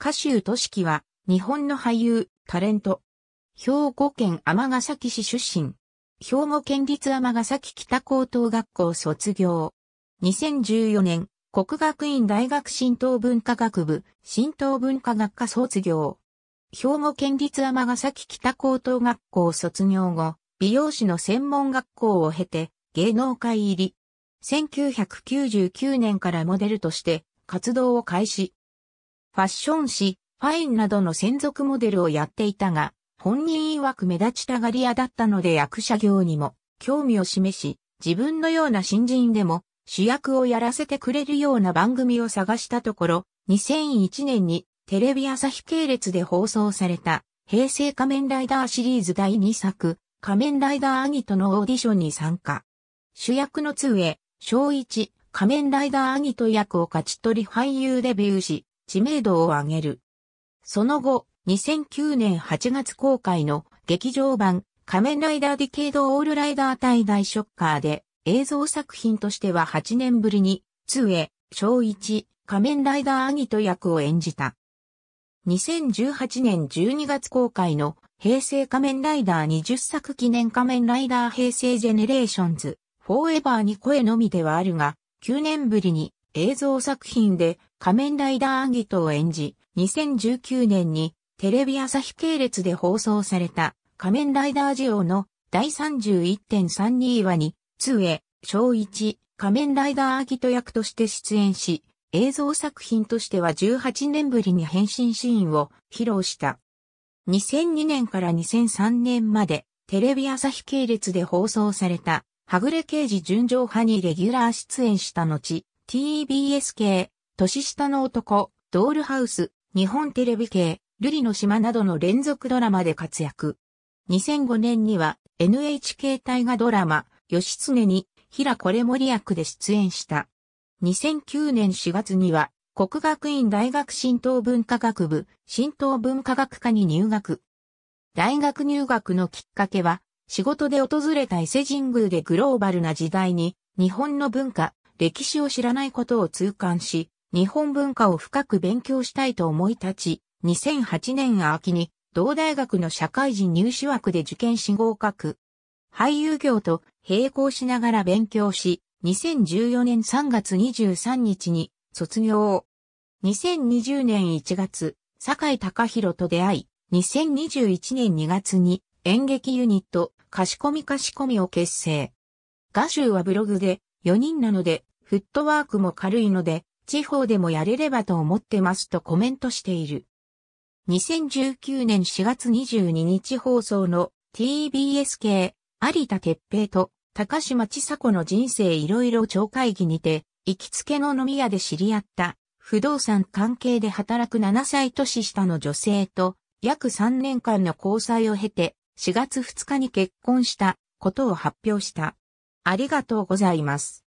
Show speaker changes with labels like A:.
A: 歌手都市記は、日本の俳優、タレント。兵庫県尼崎市出身。兵庫県立尼崎北高等学校卒業。2014年、国学院大学新東文化学部、新東文化学科卒業。兵庫県立尼崎北高等学校卒業後、美容師の専門学校を経て、芸能界入り。1999年からモデルとして活動を開始。ファッション誌、ファインなどの専属モデルをやっていたが、本人曰く目立ちたがり屋だったので役者業にも興味を示し、自分のような新人でも主役をやらせてくれるような番組を探したところ、2001年にテレビ朝日系列で放送された平成仮面ライダーシリーズ第2作、仮面ライダーアギトのオーディションに参加。主役の2へ、小1、仮面ライダーアギト役を勝ち取り俳優デビューし、知名度を上げる。その後、2009年8月公開の劇場版仮面ライダーディケイドオールライダー対大ショッカーで映像作品としては8年ぶりに、2へ、小1、仮面ライダーアギト役を演じた。2018年12月公開の平成仮面ライダー20作記念仮面ライダー平成ジェネレーションズ、フォーエバーに声のみではあるが、9年ぶりに映像作品で仮面ライダーアギトを演じ、2019年にテレビ朝日系列で放送された仮面ライダージオの第31.32話に、2へ、小1、仮面ライダーアギト役として出演し、映像作品としては18年ぶりに変身シーンを披露した。2002年から2003年までテレビ朝日系列で放送されたはぐれ刑事純情派にレギュラー出演した後、TBS 系、年下の男、ドールハウス、日本テレビ系、瑠璃の島などの連続ドラマで活躍。2005年には NHK 大河ドラマ、義経に平これ森役で出演した。2009年4月には国学院大学新東文化学部、新東文化学科に入学。大学入学のきっかけは、仕事で訪れた伊勢神宮でグローバルな時代に、日本の文化、歴史を知らないことを痛感し、日本文化を深く勉強したいと思い立ち、2008年秋に同大学の社会人入試枠で受験し合格。俳優業と並行しながら勉強し、2014年3月23日に卒業2020年1月、坂井隆弘と出会い、2021年2月に演劇ユニット、かしこみかしこみを結成。画集はブログで4人なので、フットワークも軽いので、地方でもやれればと思ってますとコメントしている。2019年4月22日放送の TBS 系有田哲平と高島千佐子の人生いろいろ超会議にて、行きつけの飲み屋で知り合った不動産関係で働く7歳年下の女性と約3年間の交際を経て4月2日に結婚したことを発表した。ありがとうございます。